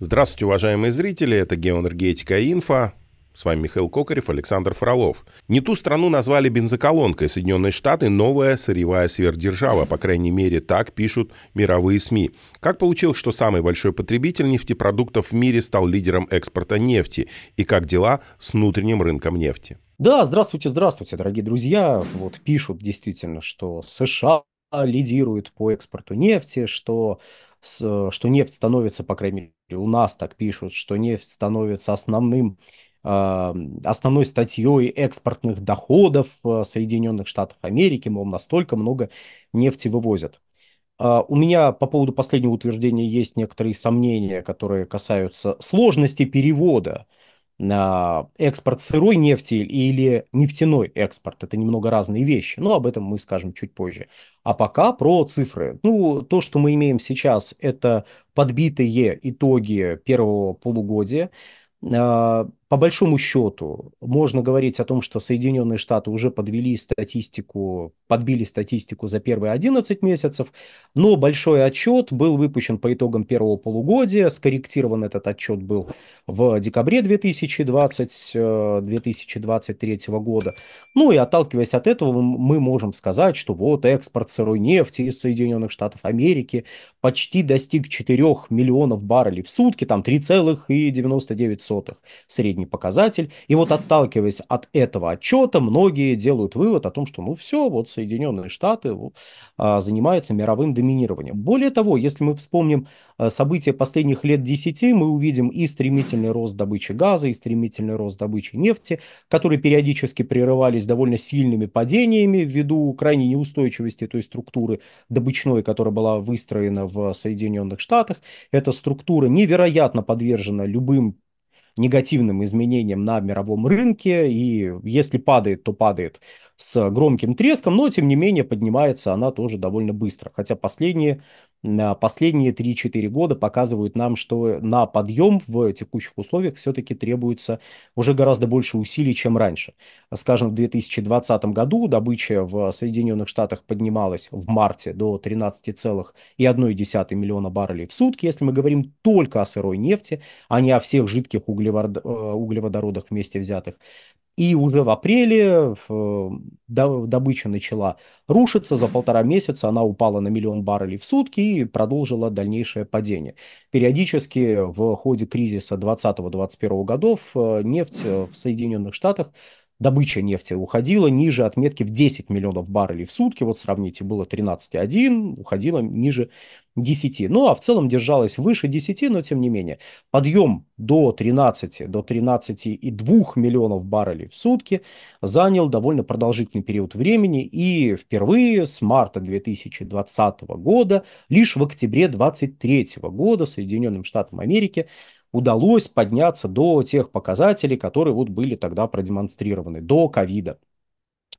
Здравствуйте, уважаемые зрители, это Геоэнергетика Инфа. С вами Михаил Кокарев, Александр Фролов. Не ту страну назвали бензоколонкой. Соединенные Штаты – новая сырьевая сверхдержава. По крайней мере, так пишут мировые СМИ. Как получилось, что самый большой потребитель нефтепродуктов в мире стал лидером экспорта нефти? И как дела с внутренним рынком нефти? Да, здравствуйте, здравствуйте, дорогие друзья. Вот пишут действительно, что США лидирует по экспорту нефти, что, э, что нефть становится, по крайней мере, у нас так пишут, что нефть становится основным а, основной статьей экспортных доходов э, Соединенных Штатов Америки, мол, настолько много нефти вывозят. А, у меня по поводу последнего утверждения есть некоторые сомнения, которые касаются сложности перевода экспорт сырой нефти или нефтяной экспорт. Это немного разные вещи, но об этом мы скажем чуть позже. А пока про цифры. Ну, то, что мы имеем сейчас, это подбитые итоги первого полугодия. А, по большому счету можно говорить о том, что Соединенные Штаты уже подвели статистику, подбили статистику за первые 11 месяцев, но большой отчет был выпущен по итогам первого полугодия, скорректирован этот отчет был в декабре 2020-2023 э, года. Ну и отталкиваясь от этого, мы можем сказать, что вот экспорт сырой нефти из Соединенных Штатов Америки почти достиг 4 миллионов баррелей в сутки, там 3,99 средний средний показатель. И вот отталкиваясь от этого отчета, многие делают вывод о том, что ну все, вот Соединенные Штаты вот, а, занимаются мировым доминированием. Более того, если мы вспомним э, события последних лет 10, мы увидим и стремительный рост добычи газа, и стремительный рост добычи нефти, которые периодически прерывались довольно сильными падениями ввиду крайней неустойчивости той структуры добычной, которая была выстроена в Соединенных Штатах. Эта структура невероятно подвержена любым негативным изменениям на мировом рынке, и если падает, то падает с громким треском, но тем не менее поднимается она тоже довольно быстро, хотя последние Э, последние 3-4 года показывают нам, что на подъем в текущих условиях все-таки требуется уже гораздо больше усилий, чем раньше. Скажем, в 2020 году добыча в Соединенных Штатах поднималась в марте до 13,1 миллиона баррелей в сутки, если мы говорим только о сырой нефти, а не о всех жидких э, углеводородах вместе взятых. И уже в апреле добыча начала рушиться. За полтора месяца она упала на миллион баррелей в сутки и продолжила дальнейшее падение. Периодически в ходе кризиса 2020-2021 годов э, нефть э, в Соединенных Штатах добыча нефти уходила ниже отметки в 10 миллионов баррелей в сутки. Вот сравните, было 13,1, уходило ниже 10. Ну, а в целом держалась выше 10, но тем не менее. Подъем до 13, до 13,2 миллионов баррелей в сутки занял довольно продолжительный период времени. И впервые с марта 2020 года, лишь в октябре 2023 года Соединенным Штатам Америки удалось подняться до тех показателей, которые вот были тогда продемонстрированы, до ковида.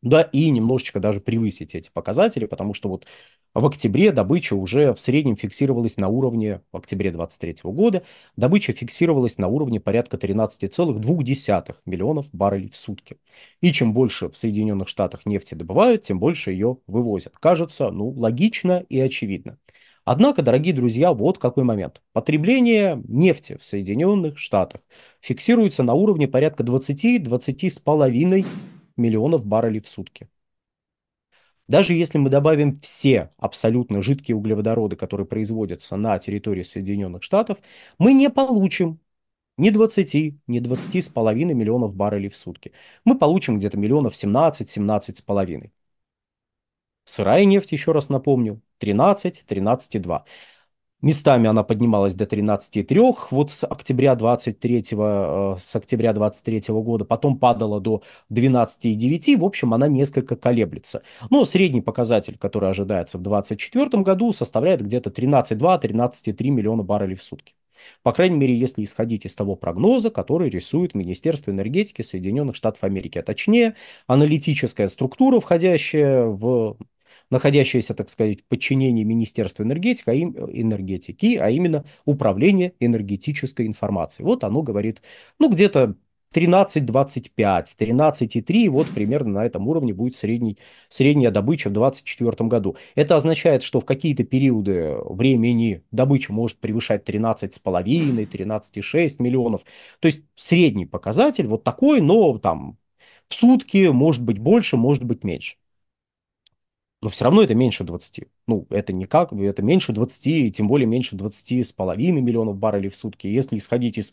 Да, и немножечко даже превысить эти показатели, потому что вот в октябре добыча уже в среднем фиксировалась на уровне, в октябре 2023 года, добыча фиксировалась на уровне порядка 13,2 миллионов баррелей в сутки. И чем больше в Соединенных Штатах нефти добывают, тем больше ее вывозят. Кажется, ну, логично и очевидно. Однако, дорогие друзья, вот какой момент. Потребление нефти в Соединенных Штатах фиксируется на уровне порядка 20-20,5 миллионов баррелей в сутки. Даже если мы добавим все абсолютно жидкие углеводороды, которые производятся на территории Соединенных Штатов, мы не получим ни 20, ни 20,5 миллионов баррелей в сутки. Мы получим где-то миллионов 17, 17,5. Сырая нефть, еще раз напомню, 13, 13,2. Местами она поднималась до 13,3 вот с октября 23, э, с октября 23 года, потом падала до 12,9, в общем, она несколько колеблется. Но средний показатель, который ожидается в 2024 году, составляет где-то 13,2-13,3 миллиона баррелей в сутки. По крайней мере, если исходить из того прогноза, который рисует Министерство энергетики Соединенных Штатов Америки, а точнее аналитическая структура, входящая в находящаяся, так сказать, в подчинении Министерства энергетики, а, им, э, энергетики, а именно Управление энергетической информации. Вот оно говорит, ну, где-то 13,25, 13,3, вот примерно на этом уровне будет средний, средняя добыча в 2024 году. Это означает, что в какие-то периоды времени добыча может превышать 13,5, 13,6 миллионов. То есть средний показатель вот такой, но там в сутки может быть больше, может быть меньше но все равно это меньше 20. Ну, это никак, это меньше 20, и тем более меньше с половиной миллионов баррелей в сутки. Если исходить из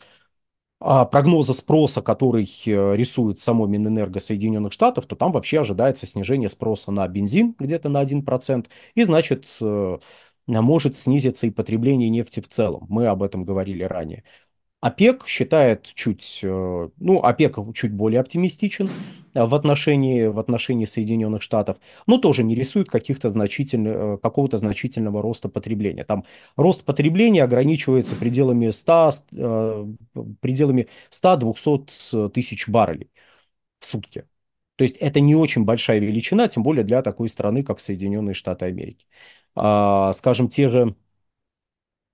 а, прогноза спроса, который э, рисует само Минэнерго Соединенных Штатов, то там вообще ожидается снижение спроса на бензин где-то на 1%, и значит э, может снизиться и потребление нефти в целом. Мы об этом говорили ранее. ОПЕК считает чуть, э, ну, ОПЕК чуть более оптимистичен э, в отношении, в отношении Соединенных Штатов, но тоже не рисует каких-то значительных, э, какого-то значительного роста потребления. Там рост потребления ограничивается пределами 100, пределами 100-200 тысяч баррелей в сутки. То есть это не очень большая величина, тем более для такой страны, как Соединенные Штаты Америки. А, скажем, те же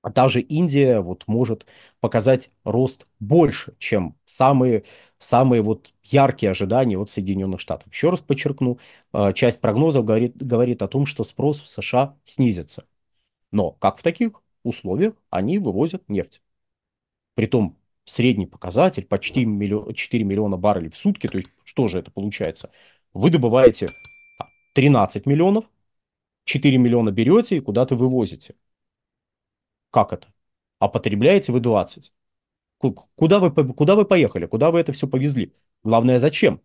а даже Индия вот может показать рост больше, чем самые, самые вот яркие ожидания от Соединенных Штатов. Еще раз подчеркну, э, часть прогнозов говорит, говорит о том, что спрос в США снизится. Но как в таких условиях они вывозят нефть? Притом средний показатель почти миллион, 4 миллиона баррелей в сутки. То есть что же это получается? Вы добываете 13 миллионов, 4 миллиона берете и куда-то вывозите – как это? А потребляете вы 20. Куда вы, куда вы поехали? Куда вы это все повезли? Главное, зачем?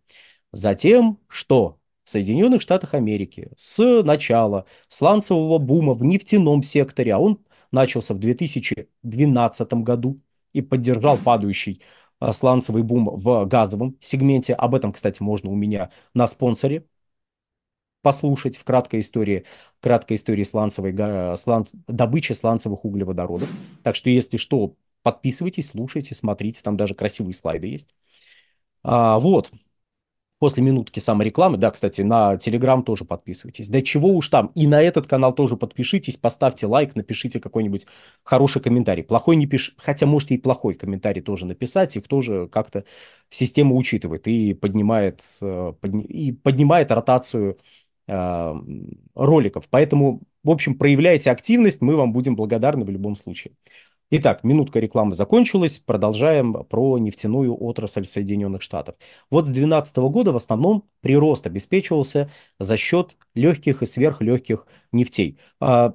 Затем, что в Соединенных Штатах Америки с начала сланцевого бума в нефтяном секторе, а он начался в 2012 году и поддержал падающий а, сланцевый бум в газовом сегменте. Об этом, кстати, можно у меня на спонсоре послушать в краткой истории, краткой истории сланцевой, слан добычи сланцевых углеводородов. Так что, если что, подписывайтесь, слушайте, смотрите, там даже красивые слайды есть. А, вот. После минутки саморекламы, да, кстати, на Телеграм тоже подписывайтесь. Да чего уж там, и на этот канал тоже подпишитесь, поставьте лайк, напишите какой-нибудь хороший комментарий. Плохой не пиш хотя можете и плохой комментарий тоже написать, их тоже как-то система учитывает и поднимает, э, подни... и поднимает ротацию а, роликов. Поэтому, в общем, проявляйте активность, мы вам будем благодарны в любом случае. Итак, минутка рекламы закончилась. Продолжаем про нефтяную отрасль Соединенных Штатов. Вот с 2012 года в основном прирост обеспечивался за счет легких и сверхлегких нефтей. А,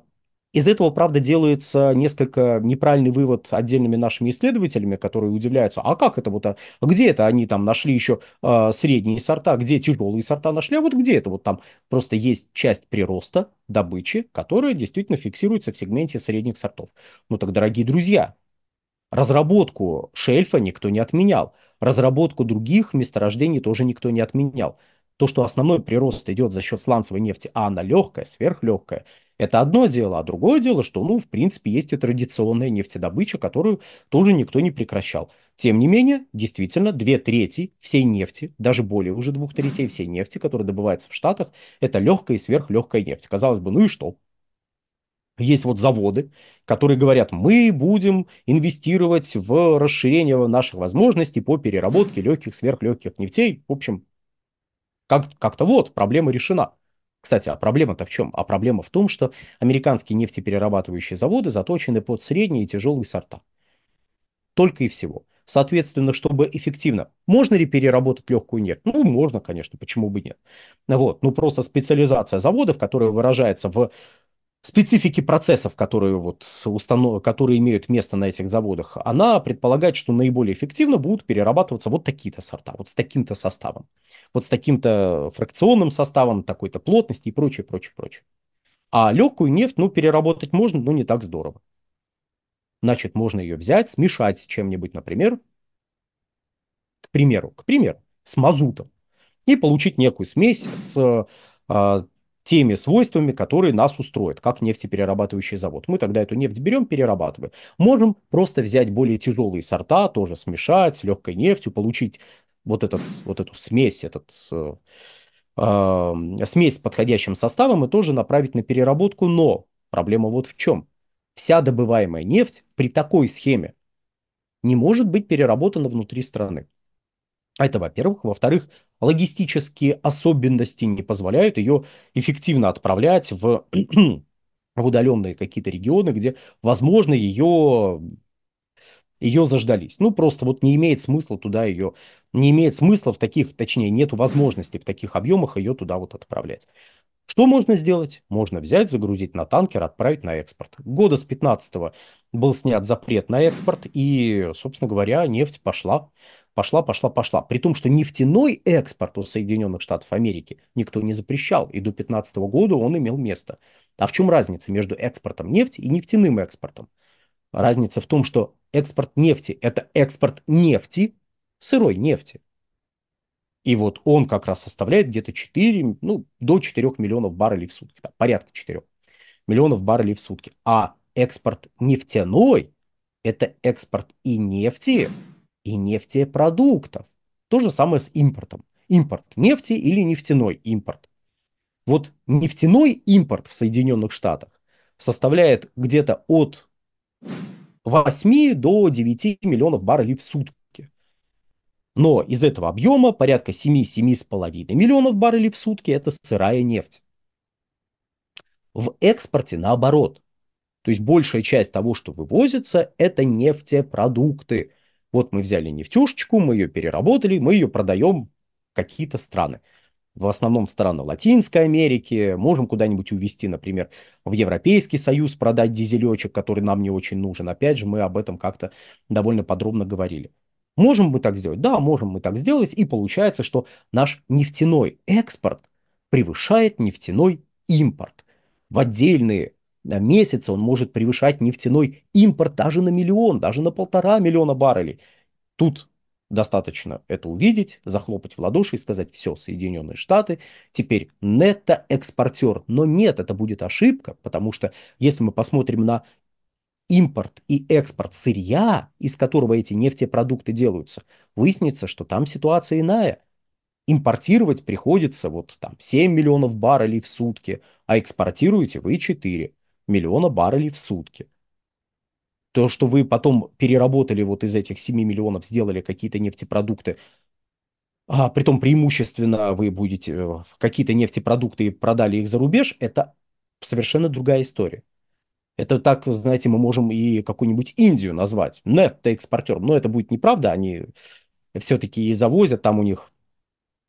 из этого, правда, делается несколько неправильный вывод отдельными нашими исследователями, которые удивляются, а как это вот, а где это они там нашли еще э, средние сорта, где тяжелые сорта нашли, а вот где это вот там просто есть часть прироста добычи, которая действительно фиксируется в сегменте средних сортов. Ну так, дорогие друзья, разработку шельфа никто не отменял, разработку других месторождений тоже никто не отменял. То, что основной прирост идет за счет сланцевой нефти, а она легкая, сверхлегкая – это одно дело, а другое дело, что, ну, в принципе, есть и традиционная нефтедобыча, которую тоже никто не прекращал. Тем не менее, действительно, две трети всей нефти, даже более уже двух третей всей нефти, которая добывается в Штатах, это легкая и сверхлегкая нефть. Казалось бы, ну и что? Есть вот заводы, которые говорят, мы будем инвестировать в расширение наших возможностей по переработке легких, сверхлегких нефтей. В общем, как- как-то вот, проблема решена. Кстати, а проблема-то в чем? А проблема в том, что американские нефтеперерабатывающие заводы заточены под средние и тяжелые сорта. Только и всего. Соответственно, чтобы эффективно. Можно ли переработать легкую нефть? Ну, можно, конечно, почему бы нет. Вот. Ну, просто специализация заводов, которая выражается в специфики процессов, которые, вот установ... которые имеют место на этих заводах, она предполагает, что наиболее эффективно будут перерабатываться вот такие-то сорта, вот с таким-то составом, вот с таким-то фракционным составом, такой-то плотности и прочее, прочее, прочее. А легкую нефть, ну, переработать можно, но не так здорово. Значит, можно ее взять, смешать с чем-нибудь, например, к примеру, к примеру, с мазутом и получить некую смесь с а, теми свойствами, которые нас устроят, как нефтеперерабатывающий завод. Мы тогда эту нефть берем, перерабатываем. Можем просто взять более тяжелые сорта, тоже смешать с легкой нефтью, получить вот, этот, вот эту смесь, этот, э, э, смесь с подходящим составом и тоже направить на переработку. Но проблема вот в чем. Вся добываемая нефть при такой схеме не может быть переработана внутри страны. А это, во-первых. Во-вторых, логистические особенности не позволяют ее эффективно отправлять в, в удаленные какие-то регионы, где, возможно, ее, ее заждались. Ну, просто вот не имеет смысла туда ее, не имеет смысла в таких, точнее, нету возможности в таких объемах ее туда вот отправлять. Что можно сделать? Можно взять, загрузить на танкер, отправить на экспорт. Года с 15 был снят запрет на экспорт, и, собственно говоря, нефть пошла пошла, пошла, пошла. При том, что нефтяной экспорт у Соединенных Штатов Америки никто не запрещал, и до 2015 года он имел место. А в чем разница между экспортом нефти и нефтяным экспортом? Разница в том, что экспорт нефти – это экспорт нефти, сырой нефти. И вот он как раз составляет где-то 4, ну, до 4 миллионов баррелей в сутки, да, порядка 4 миллионов баррелей в сутки. А экспорт нефтяной – это экспорт и нефти, и нефтепродуктов. То же самое с импортом. Импорт нефти или нефтяной импорт. Вот нефтяной импорт в Соединенных Штатах составляет где-то от 8 до 9 миллионов баррелей в сутки. Но из этого объема порядка 7-7,5 миллионов баррелей в сутки – это сырая нефть. В экспорте наоборот. То есть большая часть того, что вывозится, это нефтепродукты – вот мы взяли нефтюшечку, мы ее переработали, мы ее продаем в какие-то страны. В основном в страны Латинской Америки, можем куда-нибудь увезти, например, в Европейский Союз, продать дизелечек, который нам не очень нужен. Опять же, мы об этом как-то довольно подробно говорили. Можем мы так сделать? Да, можем мы так сделать. И получается, что наш нефтяной экспорт превышает нефтяной импорт. В отдельные месяца он может превышать нефтяной импорт даже на миллион, даже на полтора миллиона баррелей. Тут достаточно это увидеть, захлопать в ладоши и сказать, все, Соединенные Штаты теперь нетто-экспортер. Но нет, это будет ошибка, потому что если мы посмотрим на импорт и экспорт сырья, из которого эти нефтепродукты делаются, выяснится, что там ситуация иная. Импортировать приходится вот там 7 миллионов баррелей в сутки, а экспортируете вы 4 миллиона баррелей в сутки. То, что вы потом переработали вот из этих 7 миллионов, сделали какие-то нефтепродукты, а притом преимущественно вы будете э, какие-то нефтепродукты и продали их за рубеж, это совершенно другая история. Это так, знаете, мы можем и какую-нибудь Индию назвать экспортером, Но это будет неправда, они все-таки и завозят, там у них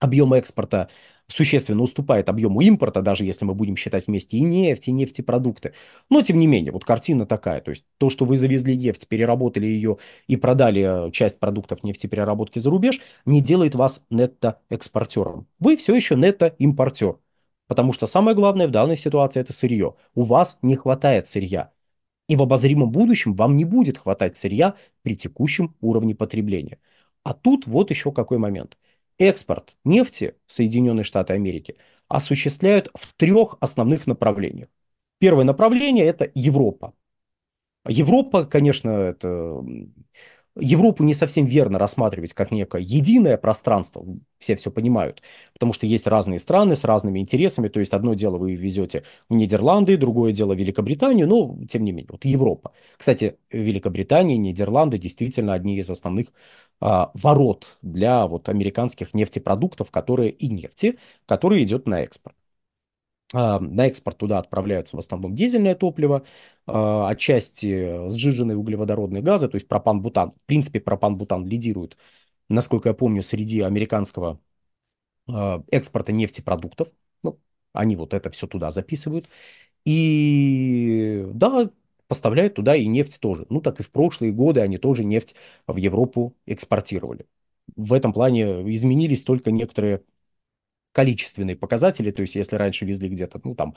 объемы экспорта существенно уступает объему импорта, даже если мы будем считать вместе и нефть, и нефтепродукты. Но, тем не менее, вот картина такая. То есть, то, что вы завезли нефть, переработали ее и продали э, часть продуктов нефтепереработки за рубеж, не делает вас нетто-экспортером. Вы все еще нетто-импортер. Потому что самое главное в данной ситуации – это сырье. У вас не хватает сырья. И в обозримом будущем вам не будет хватать сырья при текущем уровне потребления. А тут вот еще какой момент – экспорт нефти в Соединенные Штаты Америки осуществляют в трех основных направлениях. Первое направление – это Европа. Европа, конечно, это Европу не совсем верно рассматривать как некое единое пространство, все все понимают, потому что есть разные страны с разными интересами, то есть одно дело вы везете в Нидерланды, другое дело Великобританию, но ну, тем не менее, вот Европа. Кстати, Великобритания и Нидерланды действительно одни из основных а, ворот для вот американских нефтепродуктов, которые и нефти, которые идет на экспорт. А, на экспорт туда отправляются в основном дизельное топливо, а, отчасти сжиженные углеводородные газы, то есть пропан-бутан. В принципе, пропан-бутан лидирует, насколько я помню, среди американского а, экспорта нефтепродуктов. Ну, они вот это все туда записывают. И да, поставляют туда и нефть тоже. Ну, так и в прошлые годы они тоже нефть в Европу экспортировали. В этом плане изменились только некоторые количественные показатели, то есть если раньше везли где-то, ну там,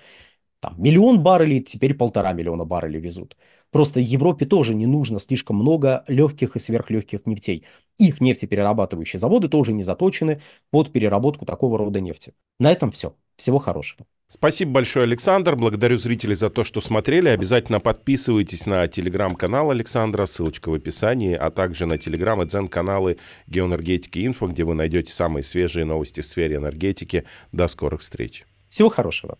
там миллион баррелей, теперь полтора миллиона баррелей везут. Просто Европе тоже не нужно слишком много легких и сверхлегких нефтей. Их нефтеперерабатывающие заводы тоже не заточены под переработку такого рода нефти. На этом все. Всего хорошего. Спасибо большое, Александр. Благодарю зрителей за то, что смотрели. Обязательно подписывайтесь на телеграм-канал Александра, ссылочка в описании, а также на телеграм и дзен-каналы Геоэнергетики Инфо, где вы найдете самые свежие новости в сфере энергетики. До скорых встреч. Всего хорошего.